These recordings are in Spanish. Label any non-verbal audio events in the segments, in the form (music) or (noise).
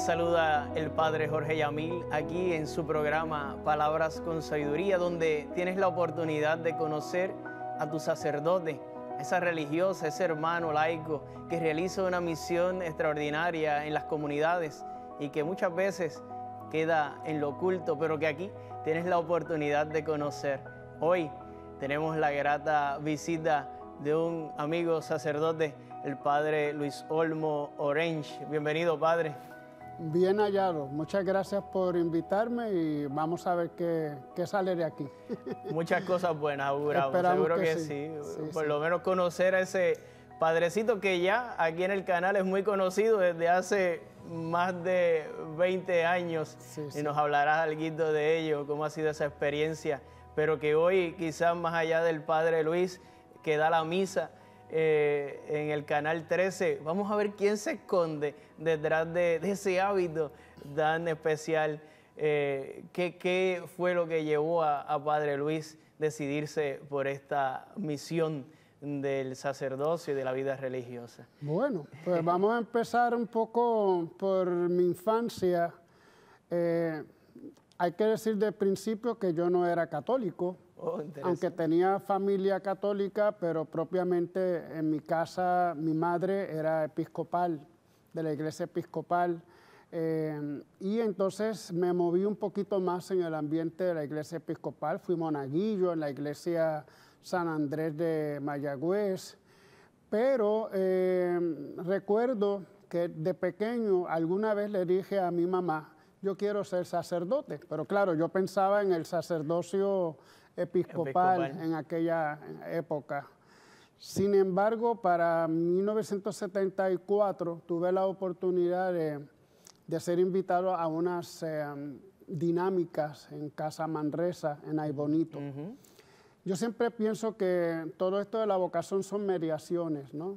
saluda el padre Jorge Yamil aquí en su programa Palabras con Sabiduría, donde tienes la oportunidad de conocer a tu sacerdote, esa religiosa, ese hermano laico que realiza una misión extraordinaria en las comunidades y que muchas veces queda en lo oculto, pero que aquí tienes la oportunidad de conocer. Hoy tenemos la grata visita de un amigo sacerdote, el padre Luis Olmo Orange. Bienvenido, padre. Bien hallado. Muchas gracias por invitarme y vamos a ver qué, sale de aquí. (laughs) Muchas cosas buenas, Bravo. Seguro que, sí. Por lo menos conocer a ese padrecito que ya aquí en el canal es muy conocido desde hace más de 20 años y nos hablarás algo de ello, cómo ha sido esa experiencia, pero que hoy quizás más allá del padre Luis que da la misa, eh, en el canal 13. Vamos a ver quién se esconde detrás de, ese hábito tan especial. Eh, ¿qué, fue lo que llevó a, Padre Luis decidirse por esta misión del sacerdocio y de la vida religiosa? Bueno, pues vamos a empezar un poco por mi infancia. Eh, hay que decir de principio que yo no era católico, oh, aunque tenía familia católica, pero propiamente en mi casa mi madre era episcopal, de la iglesia episcopal. Eh, y entonces me moví un poquito más en el ambiente de la iglesia episcopal, fui monaguillo en la iglesia San Andrés de Mayagüez, pero eh, recuerdo que de pequeño alguna vez le dije a mi mamá, yo quiero ser sacerdote. Pero claro, yo pensaba en el sacerdocio episcopal, en aquella época. Sin embargo, para 1974 tuve la oportunidad de, ser invitado a unas eh, dinámicas en Casa Manresa, en Aibonito. Yo siempre pienso que todo esto de la vocación son mediaciones, ¿no?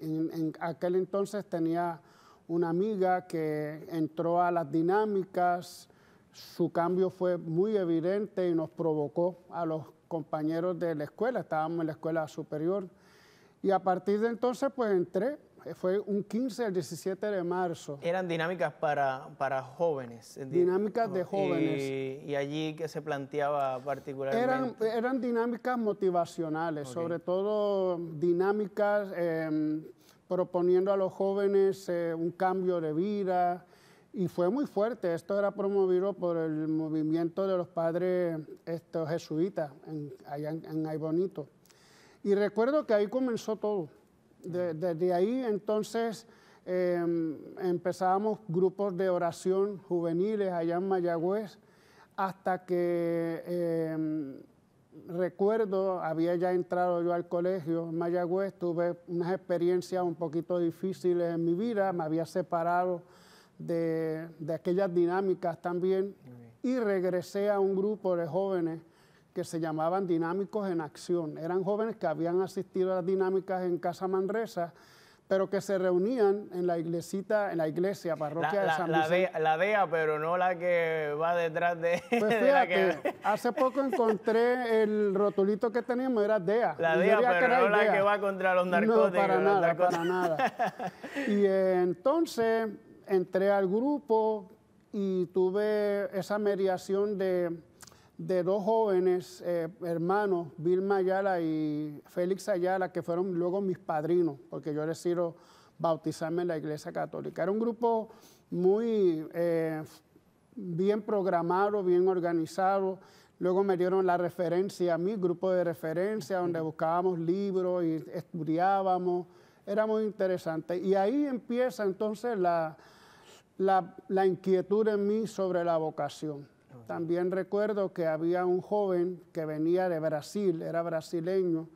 Y, en aquel entonces tenía una amiga que entró a las dinámicas, su cambio fue muy evidente y nos provocó a los compañeros de la escuela, estábamos en la escuela superior. Y a partir de entonces, pues entré, eh, fue un 15 al 17 de marzo. Eran dinámicas para, para jóvenes. Dinámicas de jóvenes. Y, allí que se planteaba particularmente. Eran, eran dinámicas motivacionales, sobre todo dinámicas em, proponiendo a los jóvenes eh, un cambio de vida y fue muy fuerte. Esto era promovido por el movimiento de los padres estos jesuitas en, allá en, Aybonito. Y recuerdo que ahí comenzó todo. desde ahí entonces em, empezábamos grupos de oración juveniles allá en Mayagüez hasta que em, recuerdo, había ya entrado yo al colegio en Mayagüez, tuve unas experiencias un poquito difíciles en mi vida, me había separado de, de aquellas dinámicas también y regresé a un grupo de jóvenes que se llamaban Dinámicos en Acción. Eran jóvenes que habían asistido a las dinámicas en Casa Manresa pero que se reunían en la iglesita, en la iglesia parroquia de San la, la Dea, pero no la que va detrás de. Pues (laughs) que... hace poco encontré el rotulito que teníamos, era DEA. La DEA, pero no la que va contra los narcóticos. No, para nada, para nada. (laughs) Y entonces entré al grupo y tuve esa mediación de de dos jóvenes eh, hermanos, Vilma Ayala y Félix Ayala, que fueron luego mis padrinos, porque yo decido bautizarme en la Iglesia Católica. Era un grupo muy eh, bien programado, bien organizado. Luego me dieron la referencia, a mi grupo de referencia, donde buscábamos libros y estudiábamos. Era muy interesante. Y ahí empieza entonces la inquietud en mí sobre la vocación. También recuerdo que había un joven que venía de Brasil, era brasileño.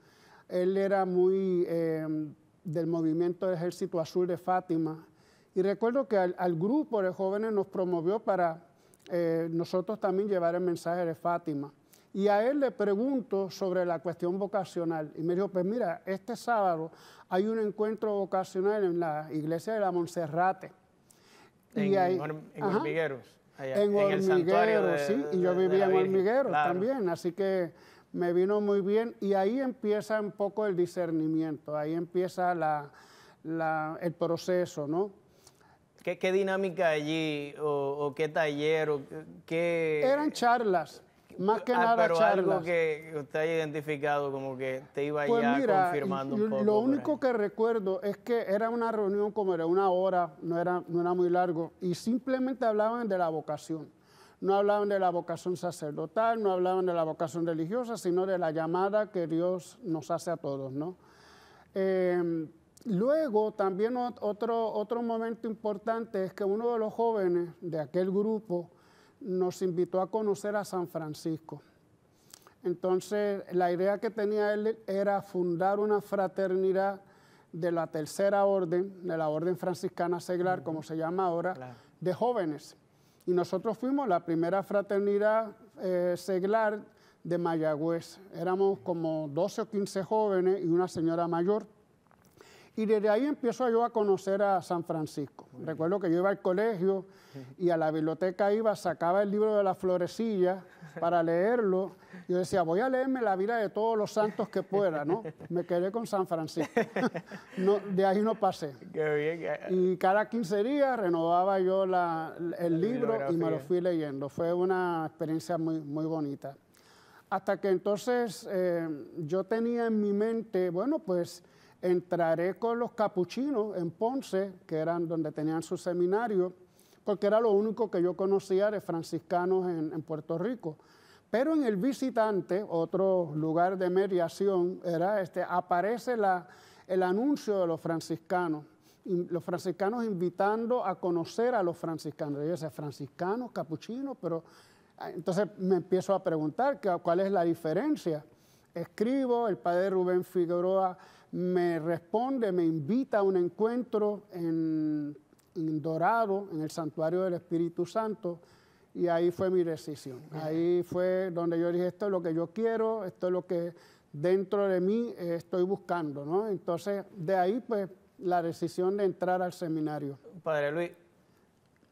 Él era muy em, del movimiento del Ejército Azul de Fátima. Y recuerdo que al, grupo de jóvenes nos promovió para eh, nosotros también llevar el mensaje de Fátima. Y a él le pregunto sobre la cuestión vocacional. Y me dijo, pues mira, este sábado hay un encuentro vocacional en la iglesia de la Monserrate. En, y en Hormigueros en, Hormiguero, el sí, y yo vivía en Hormiguero también, así que me vino muy bien y ahí empieza un poco el discernimiento, ahí empieza el proceso, ¿no? ¿Qué, dinámica allí o, o, qué taller? O qué... Eran charlas, más que ah, nada, pero algo que usted ha identificado como que te iba pues ya confirmando un poco. Lo único que recuerdo es que era una reunión como era una hora, no era, no era muy largo, y simplemente hablaban de la vocación. No hablaban de la vocación sacerdotal, no hablaban de la vocación religiosa, sino de la llamada que Dios nos hace a todos, em, Luego, también otro, otro momento importante es que uno de los jóvenes de aquel grupo nos invitó a conocer a San Francisco. Entonces, la idea que tenía él era fundar una fraternidad de la tercera orden, de la orden franciscana seglar, como se llama ahora, de jóvenes. Y nosotros fuimos la primera fraternidad eh, seglar de Mayagüez. Éramos como 12 o 15 jóvenes y una señora mayor. Y desde ahí empiezo yo a conocer a San Francisco. Recuerdo que yo iba al colegio y a la biblioteca iba, sacaba el libro de la florecilla para leerlo. Yo decía, voy a leerme la vida de todos los santos que pueda, ¿no? Me quedé con San Francisco. (laughs) no, de ahí no pasé. Y cada 15 días renovaba yo la, el libro y me lo fui leyendo. Fue una experiencia muy, muy bonita. Hasta que entonces eh, yo tenía en mi mente, bueno, pues entraré con los capuchinos en Ponce, que eran donde tenían su seminario, porque era lo único que yo conocía de franciscanos en, Puerto Rico. Pero en el visitante, otro lugar de mediación, era este, aparece la, el anuncio de los franciscanos, los franciscanos invitando a conocer a los franciscanos. Yo decía, franciscanos, capuchinos, pero ah, entonces me empiezo a preguntar cuál es la diferencia. Escribo, el padre Rubén Figueroa me responde, me invita a un encuentro en, Dorado, en el Santuario del Espíritu Santo, y ahí fue mi decisión. Ahí fue donde yo dije, esto es lo que yo quiero, esto es lo que dentro de mí estoy buscando, Entonces, de ahí, pues, la decisión de entrar al seminario. Padre Luis,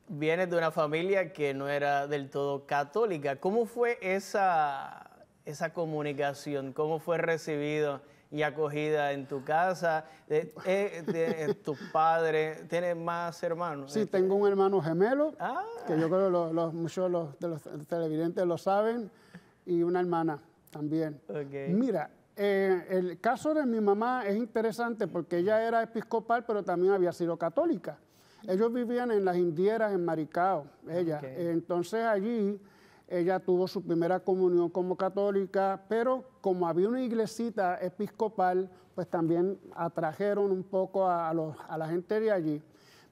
vienes de una familia que no era del todo católica. ¿Cómo fue esa, esa comunicación? ¿Cómo fue recibido? y acogida en tu casa. de eh, eh, ¿Tus padres tienes más hermanos? Sí, tengo un hermano gemelo, ah. que yo creo que muchos de los televidentes lo saben, y una hermana también. Mira, eh, el caso de mi mamá es interesante porque ella era episcopal, pero también había sido católica. Ellos vivían en las Indieras, en Maricao, ella. Entonces allí ella tuvo su primera comunión como católica, pero como había una iglesita episcopal, pues también atrajeron un poco a, la gente de allí.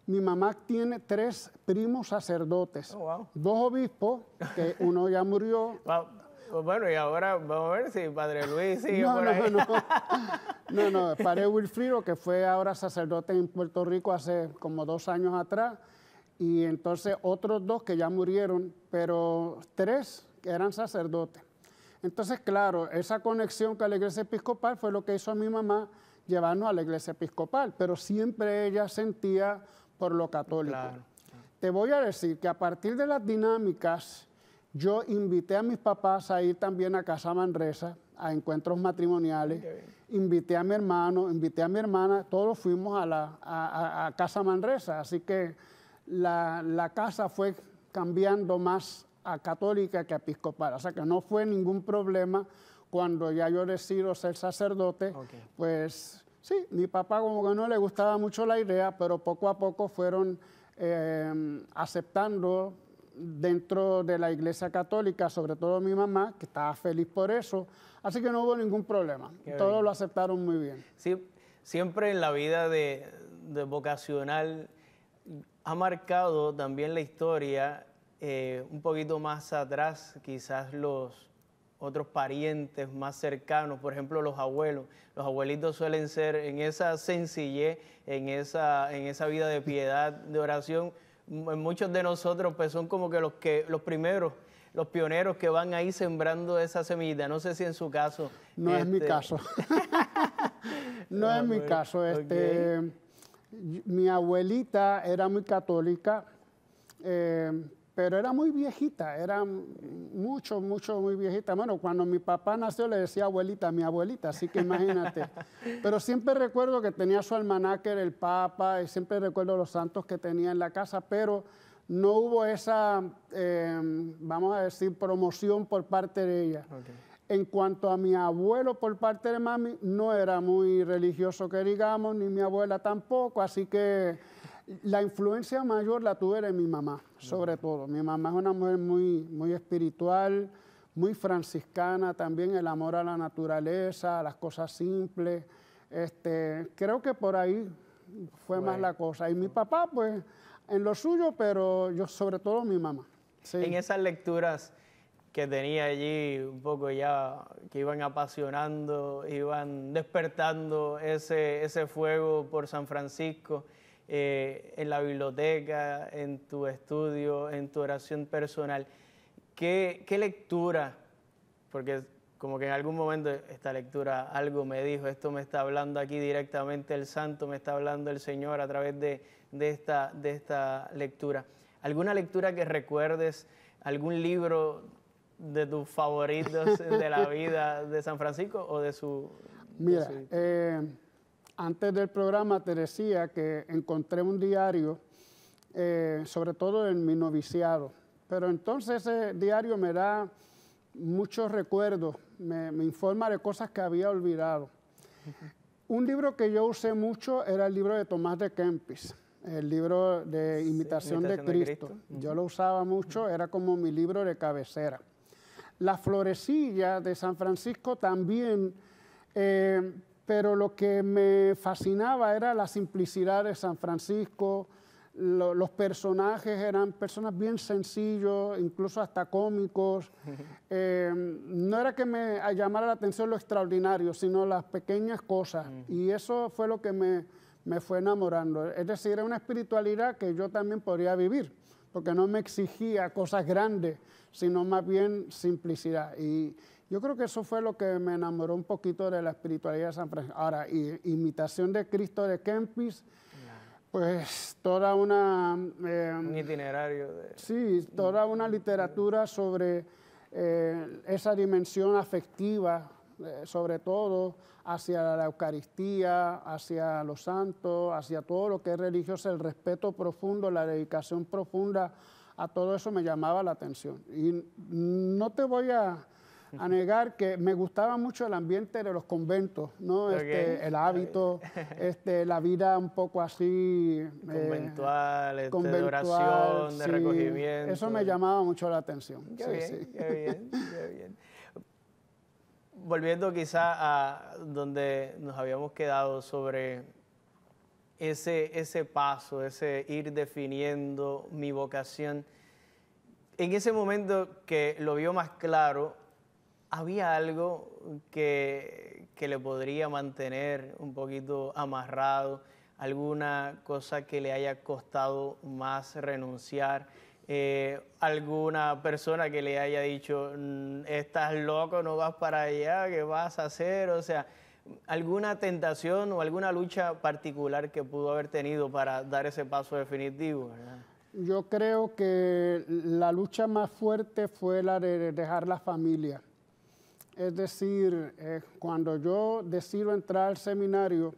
Mi mamá tiene tres primos sacerdotes, oh, dos obispos, que (laughs) uno ya murió. Pues bueno, y ahora vamos a ver si Padre Luis sigue por ahí. No, no, (laughs) no, no, Padre Wilfrido, que fue ahora sacerdote en Puerto Rico hace como dos años atrás, y entonces otros dos que ya murieron, pero tres que eran sacerdotes. Entonces, claro, esa conexión con la iglesia episcopal fue lo que hizo a mi mamá llevarnos a la iglesia episcopal, pero siempre ella sentía por lo católico. Te voy a decir que a partir de las dinámicas, yo invité a mis papás a ir también a Casa Manresa, a encuentros matrimoniales, invité a mi hermano, invité a mi hermana, todos fuimos a, la, a Casa Manresa, así que la, casa fue cambiando más a católica que a episcopal. O sea que no fue ningún problema cuando ya yo decido ser sacerdote, pues sí, mi papá como que no le gustaba mucho la idea, pero poco a poco fueron eh, aceptando dentro de la iglesia católica, sobre todo mi mamá, que estaba feliz por eso, así que no hubo ningún problema, todos lo aceptaron muy bien. Sí, siempre en la vida de vocacional ha marcado también la historia eh, un poquito más atrás, quizás los otros parientes más cercanos, por ejemplo los abuelos. Los abuelitos suelen ser en esa sencillez, en esa, en esa vida de piedad, de oración. Muchos de nosotros pues, son como que los, que, los primeros los pioneros que van ahí sembrando esa semilla. No sé si en su caso. No es mi este caso. (laughs) no, es mi ah, caso. Este, mi abuelita era muy católica, eh, pero era muy viejita, era mucho, mucho, muy viejita. Bueno, cuando mi papá nació le decía abuelita, mi abuelita, así que imagínate. (laughs) pero siempre recuerdo que tenía su almanaque el Papa, y siempre recuerdo los santos que tenía en la casa, pero no hubo esa, eh, vamos a decir, promoción por parte de ella. En cuanto a mi abuelo por parte de mami, no era muy religioso que digamos, ni mi abuela tampoco, así que la influencia mayor la tuve de mi mamá, sobre todo. Mi mamá es una mujer muy, muy espiritual, muy franciscana, también el amor a la naturaleza, a las cosas simples. Este, creo que por ahí fue más la cosa. Y mi papá, pues, en lo suyo, pero yo sobre todo mi mamá. En esas lecturas que tenía allí un poco ya, que iban apasionando, iban despertando ese, ese fuego por San Francisco, eh, en la biblioteca, en tu estudio, en tu oración personal. ¿Qué, ¿Qué, lectura? Porque como que en algún momento esta lectura algo me dijo, esto me está hablando aquí directamente el santo, me está hablando el Señor a través de, esta, de esta lectura. ¿Alguna lectura que recuerdes? ¿Algún libro de tus favoritos de la vida de San Francisco o de su... Mira, eh, antes del programa te decía que encontré un diario, eh, sobre todo en mi noviciado, pero entonces ese diario me da muchos recuerdos, me, informa de cosas que había olvidado. un libro que yo usé mucho era el libro de Tomás de Kempis el libro de imitación, De Cristo. Yo lo usaba mucho, era como mi libro de cabecera la florecilla de San Francisco también, eh, pero lo que me fascinaba era la simplicidad de San Francisco, los personajes eran personas bien sencillos, incluso hasta cómicos. (laughs) Eh, no era que me llamara la atención lo extraordinario, sino las pequeñas cosas. Mm. Y eso fue lo que me, me fue enamorando. Es decir, era una espiritualidad que yo también podría vivir porque no me exigía cosas grandes, sino más bien simplicidad. Y yo creo que eso fue lo que me enamoró un poquito de la espiritualidad de San Francisco. Ahora, y, imitación de Cristo de Kempis, pues toda una... Em, itinerario. De... Sí, toda una literatura sobre eh, esa dimensión afectiva eh, sobre todo hacia la Eucaristía, hacia los santos, hacia todo lo que es religioso, el respeto profundo, la dedicación profunda, a todo eso me llamaba la atención. Y no te voy a, negar que me gustaba mucho el ambiente de los conventos, ¿no? Este, el hábito, (laughs) este, la vida un poco así... Eh, conventual, este, de oración, de recogimiento. Eso me llamaba mucho la atención. Qué bien, qué bien, qué bien. (laughs) volviendo quizá a donde nos habíamos quedado sobre ese, paso, ese ir definiendo mi vocación, en ese momento que lo vio más claro, ¿había algo que le podría mantener un poquito amarrado? ¿Alguna cosa que le haya costado más renunciar? Eh, alguna persona que le haya dicho, mm, estás loco, no vas para allá, ¿qué vas a hacer? O sea, alguna tentación o alguna lucha particular que pudo haber tenido para dar ese paso definitivo, Yo creo que la lucha más fuerte fue la de dejar la familia. Es decir, eh, cuando yo decido entrar al seminario,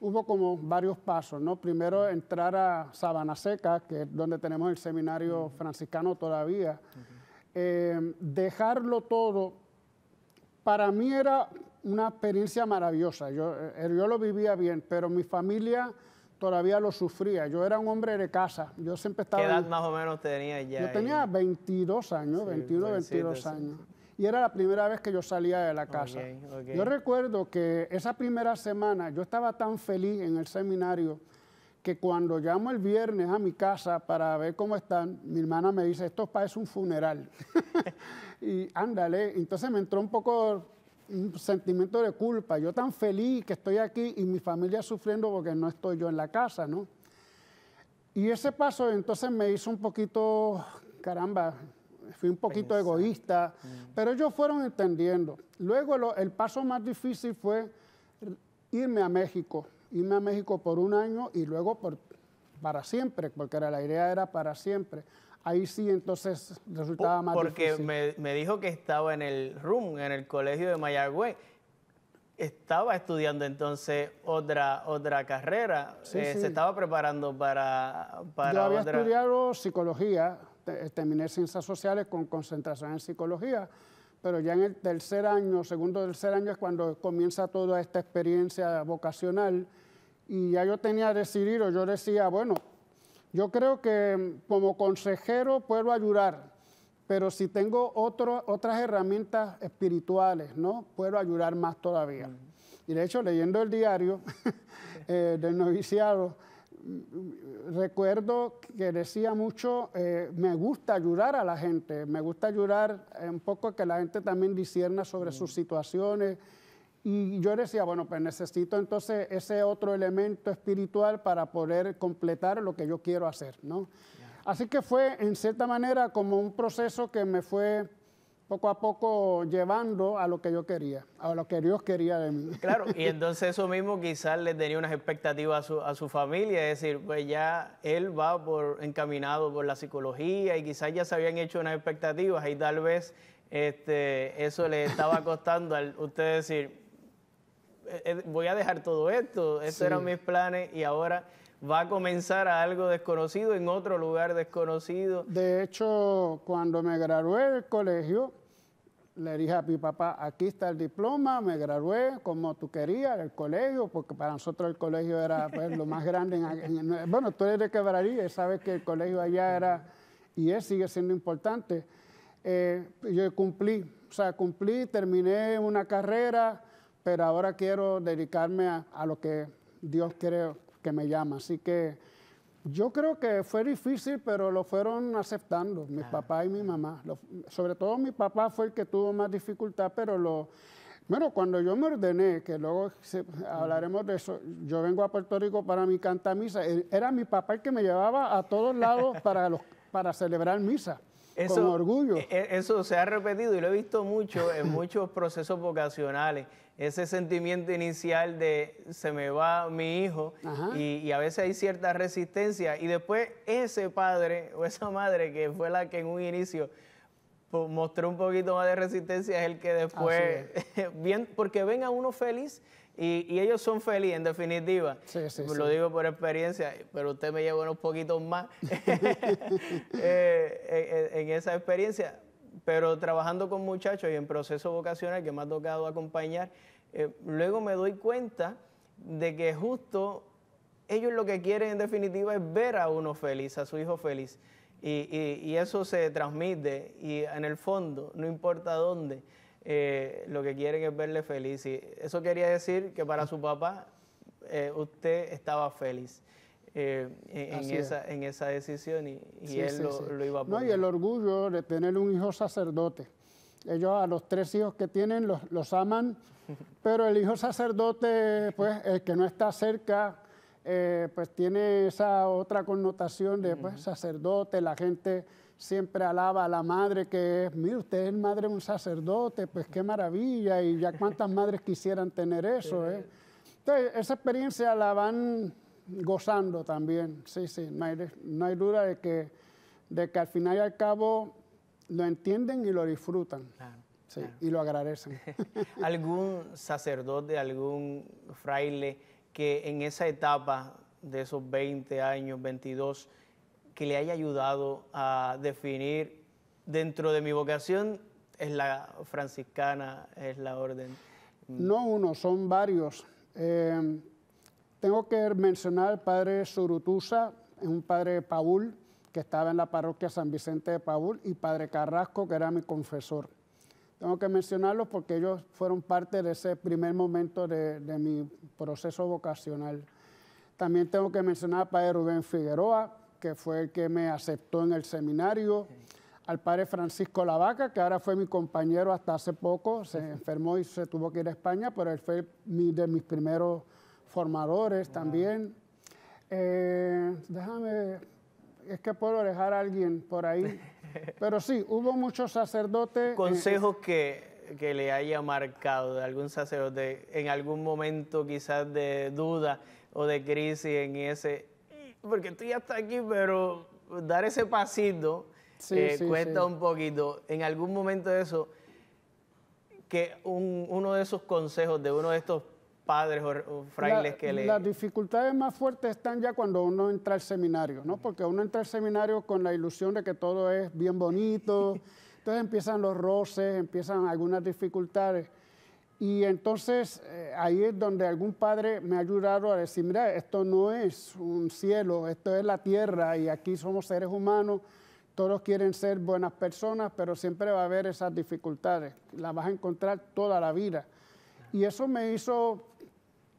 hubo como varios pasos, ¿no? Primero entrar a Sabana Seca, que es donde tenemos el seminario franciscano todavía. Eh, dejarlo todo, para mí era una experiencia maravillosa. Eh, yo, lo vivía bien, pero mi familia todavía lo sufría. Yo era un hombre de casa. Yo siempre estaba... ¿Qué edad más o menos tenía ya? Yo tenía 22 años, 21, 22 años y era la primera vez que yo salía de la casa. Yo recuerdo que esa primera semana yo estaba tan feliz en el seminario que cuando llamo el viernes a mi casa para ver cómo están, mi hermana me dice, esto es un funeral. (laughs) y ándale, entonces me entró un poco un sentimiento de culpa. Yo tan feliz que estoy aquí y mi familia sufriendo porque no estoy yo en la casa, ¿no? Y ese paso entonces me hizo un poquito, caramba, fui un poquito egoísta, mm. pero ellos fueron entendiendo. Luego el paso más difícil fue irme a México, irme a México por un año y luego por, para siempre, porque era, la idea era para siempre. Ahí sí, entonces resultaba más difícil. Porque me, dijo que estaba en el RUM, en el colegio de Mayagüez. Estaba estudiando entonces otra, otra carrera. Eh, se estaba preparando para, para. Yo había estudiado psicología, terminé ciencias sociales con concentración en psicología, pero ya en el tercer año, segundo tercer año es cuando comienza toda esta experiencia vocacional y ya yo tenía decidido, yo decía, bueno, yo creo que mm, como consejero puedo ayudar, pero si tengo otras herramientas espirituales, ¿no? Puedo ayudar más todavía. Mm. Y de hecho, leyendo el diario (laughs) eh, del noviciado, recuerdo que decía mucho, eh, me gusta ayudar a la gente, me gusta ayudar eh, un poco que la gente también disierna sobre sus mm. situaciones. Y yo decía, bueno, pues necesito entonces ese otro elemento espiritual para poder completar lo que yo quiero hacer, ¿no? Así que fue, en cierta manera, como un proceso que me fue poco a poco llevando a lo que yo quería, a lo que Dios quería de mí. (laughs) Claro, y entonces eso mismo quizás le tenía unas expectativas a su, a su familia, es decir, pues ya él va por encaminado por la psicología y quizás ya se habían hecho unas expectativas y tal vez este, eso le estaba (laughs) costando al usted decir, eh, eh, voy a dejar todo esto, estos eran mis planes y ahora va a comenzar a algo desconocido en otro lugar desconocido. De hecho, cuando me gradué del colegio, le dije a mi papá, aquí está el diploma, me gradué como tú querías, el colegio, porque para nosotros el colegio era pues, lo más grande. bueno, tú eres de quebraría, sabes que el colegio allá era y es, sigue siendo importante. Eh, yo cumplí, o sea, cumplí, terminé una carrera, pero ahora quiero dedicarme a, lo que Dios quiere que me llama. Así que yo creo que fue difícil, pero lo fueron aceptando, mi papá y mi mamá. sobre todo mi papá fue el que tuvo más dificultad, pero lo... Bueno, cuando yo me ordené, que luego hablaremos de eso, yo vengo a Puerto Rico para mi cantamisa, e, era mi papá el que me llevaba a todos lados (laughs) para, para celebrar misa eso, orgullo. E, e, eso se ha repetido y lo he visto mucho en (laughs) muchos procesos vocacionales. Ese sentimiento inicial de se me va mi hijo y, a veces hay cierta resistencia y después ese padre o esa madre que fue la que en un inicio pues, mostró un poquito más de resistencia es el que después, (laughs) bien, porque venga uno feliz y, ellos son felices, en definitiva. Lo digo por experiencia, pero usted me lleva unos poquitos más (laughs) (laughs) eh, en, esa experiencia. Pero trabajando con muchachos y en procesos vocacional que me ha tocado acompañar, eh, luego me doy cuenta de que justo ellos lo que quieren en definitiva es ver a uno feliz, a su hijo feliz. Y, y eso se transmite y en el fondo, no importa dónde. Eh, lo que quieren es verle feliz. Y eso quería decir que para su papá eh, usted estaba feliz. Eh, en, esa, decisión y, y él lo, iba a poner. No, y el orgullo de tener un hijo sacerdote. Ellos a los tres hijos que tienen los, los aman, (laughs) pero el hijo sacerdote, pues el que no está cerca, eh, pues tiene esa otra connotación de pues, sacerdote, la gente siempre alaba a la madre que es, mire, usted es madre de un sacerdote, pues qué maravilla, y ya cuántas madres quisieran tener (laughs) eso. Eh". Entonces, esa experiencia la van gozando también, sí, sí, no hay, duda de que, de que al final y al cabo lo entienden y lo disfrutan. sí, y lo agradecen. (laughs) ¿Algún sacerdote, algún fraile que en esa etapa de esos 20 años, 22, que le haya ayudado a definir dentro de mi vocación es la franciscana, es la orden? No uno, son varios. Eh, tengo que mencionar al padre Surutusa, un padre Paul, que estaba en la parroquia San Vicente de Paul, y padre Carrasco, que era mi confesor. Tengo que mencionarlos porque ellos fueron parte de ese primer momento de, mi proceso vocacional. También tengo que mencionar al padre Rubén Figueroa, que fue el que me aceptó en el seminario. Al padre Francisco Lavaca, que ahora fue mi compañero hasta hace poco, se enfermó y se tuvo que ir a España, pero él fue de mis primeros formadores también. Eh, déjame es que puedo dejar a alguien por ahí. (laughs) Pero sí, hubo muchos sacerdotes. Eh, consejos eh, que, le haya marcado de algún sacerdote en algún momento quizás de duda o de crisis en ese, porque ya estás aquí, pero dar ese pasito eh, cuesta un poquito. En algún momento de eso, que uno de esos consejos de uno de estos padres o, frailes que le... Las dificultades más fuertes están ya cuando uno entra al seminario, ¿no? Porque uno entra al seminario con la ilusión de que todo es bien bonito, (laughs) entonces empiezan los roces, empiezan algunas dificultades. Y entonces eh, ahí es donde algún padre me ha ayudado a decir, mira, esto no es un cielo, esto es la tierra y aquí somos seres humanos, todos quieren ser buenas personas, pero siempre va a haber esas dificultades, las vas a encontrar toda la vida. Y eso me hizo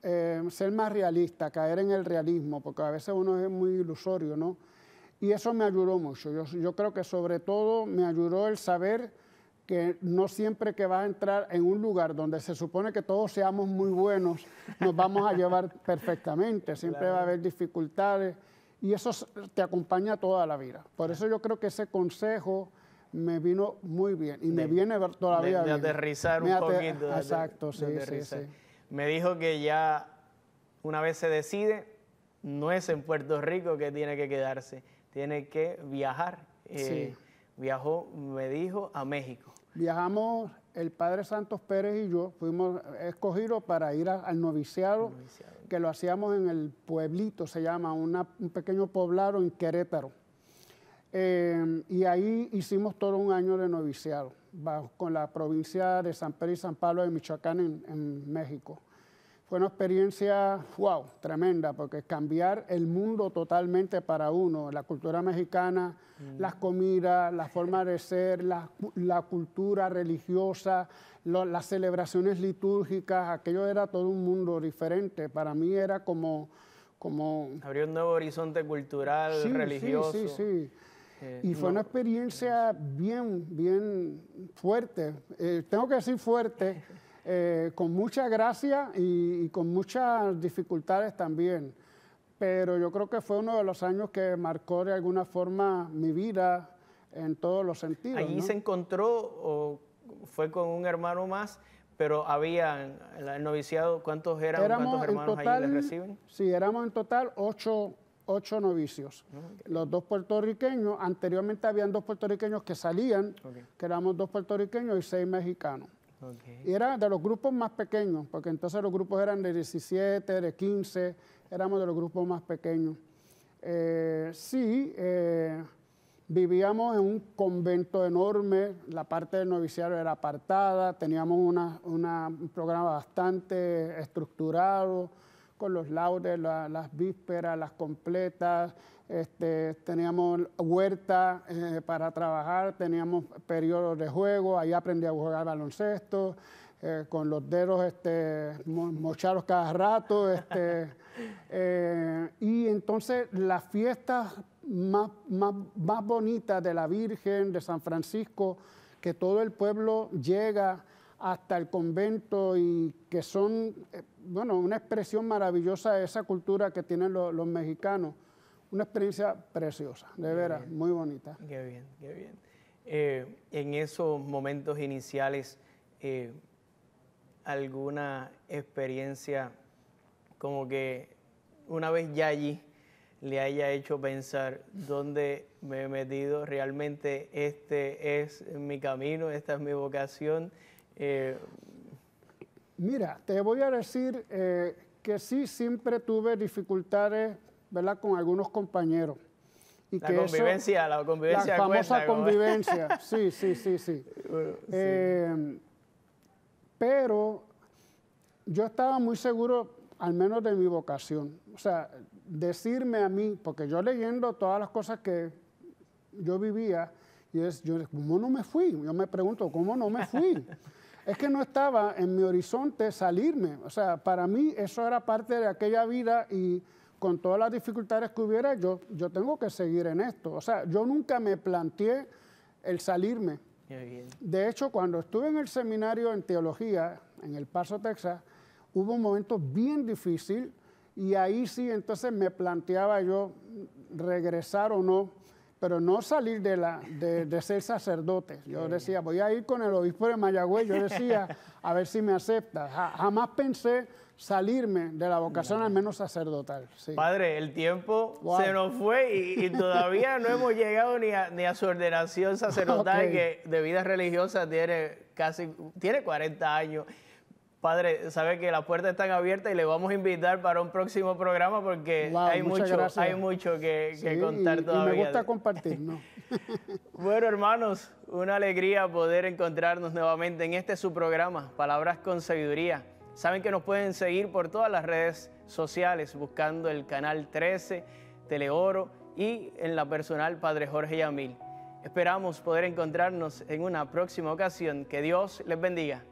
eh, ser más realista, caer en el realismo, porque a veces uno es muy ilusorio, ¿no? Y eso me ayudó mucho. Yo, creo que sobre todo me ayudó el saber que no siempre que vas a entrar en un lugar donde se supone que todos seamos muy buenos, nos vamos a llevar (laughs) perfectamente, siempre va a haber dificultades y eso te acompaña toda la vida. Por eso yo creo que ese consejo me vino muy bien y me viene todavía de, de bien. aterrizar un me poquito. exacto, sí, sí me dijo que ya una vez se decide, no es en Puerto Rico que tiene que quedarse, tiene que viajar. Eh, viajó, me dijo, a México. Viajamos, el padre Santos Pérez y yo fuimos escogidos para ir al noviciado, que lo hacíamos en el pueblito, se llama, un pequeño poblado en Querétaro. Eh, y ahí hicimos todo un año de noviciado con la provincia de San Pedro y San Pablo de Michoacán en, México. Fue una experiencia, wow, tremenda, porque cambiar el mundo totalmente para uno, la cultura mexicana, mm. las comidas, la forma de ser, la, cultura religiosa, las celebraciones litúrgicas, aquello era todo un mundo diferente. Para mí era como... como... Abrió un nuevo horizonte cultural, religioso. Sí, sí, sí. Eh, y fue una experiencia bien, bien fuerte. Eh, tengo que decir fuerte, (laughs) eh, con mucha gracia y, con muchas dificultades también. Pero yo creo que fue uno de los años que marcó de alguna forma mi vida en todos los sentidos. ¿Allí se encontró o fue con un hermano más? Pero había el noviciado, ¿cuántos eran? Éramos ¿Cuántos hermanos les reciben? Sí, éramos en total ocho ocho novicios. Ah, los dos puertorriqueños, anteriormente habían dos puertorriqueños que salían, que éramos dos puertorriqueños y seis mexicanos. Y era de los grupos más pequeños, porque entonces los grupos eran de 17, de 15, éramos de los grupos más pequeños. Eh, sí, eh, vivíamos en un convento enorme, la parte del noviciario era apartada, teníamos un programa bastante estructurado, con los laudes, las vísperas, las completas, este, teníamos huerta eh, para trabajar, teníamos periodos de juego, ahí aprendí a jugar baloncesto, eh, con los dedos este, mochados cada rato. Este, (laughs) eh, y entonces las fiestas más bonitas de la Virgen, de San Francisco, que todo el pueblo llega hasta el convento y que son, eh, bueno, una expresión maravillosa de esa cultura que tienen los, mexicanos. Una experiencia preciosa, de veras, muy bonita. Qué bien, qué bien. Eh, en esos momentos iniciales, eh, alguna experiencia como que una vez ya allí le haya hecho pensar dónde me he metido, realmente este es mi camino, esta es mi vocación, eh, mira, te voy a decir eh, que sí siempre tuve dificultades, ¿verdad? Con algunos compañeros. Y la que convivencia, la convivencia. La famosa convivencia, (laughs) sí, sí, sí, sí. Eh, pero yo estaba muy seguro, al menos de mi vocación. O sea, decirme a mí, porque yo leyendo todas las cosas que yo vivía, y es, yo, ¿cómo no me fui? Yo me pregunto, ¿cómo no me fui? (laughs) es que no estaba en mi horizonte salirme. O sea, para mí eso era parte de aquella vida y con todas las dificultades que hubiera, yo, yo tengo que seguir en esto. O sea, yo nunca me planteé el salirme. De hecho, cuando estuve en el seminario en teología en El Paso, Texas, hubo un momento bien difícil y ahí sí entonces me planteaba yo regresar o no pero no salir de, la, de, ser sacerdote. Yo decía, voy a ir con el obispo de Mayagüez, yo decía, (laughs) a ver si me acepta. jamás pensé salirme de la vocación, al menos sacerdotal. Padre, el tiempo se nos fue y, todavía no hemos llegado ni a, su ordenación sacerdotal, (laughs) que de vida religiosa tiene casi tiene 40 años. Padre, sabe que las puertas están abiertas y le vamos a invitar para un próximo programa porque hay, mucho, hay mucho que, contar todavía. Y me gusta compartir, ¿no? (laughs) bueno, hermanos, una alegría poder encontrarnos nuevamente en este su programa, Palabras con Sabiduría. Saben que nos pueden seguir por todas las redes sociales, buscando el canal 13, Teleoro y en la personal Padre Jorge Yamil. Esperamos poder encontrarnos en una próxima ocasión. Que Dios les bendiga.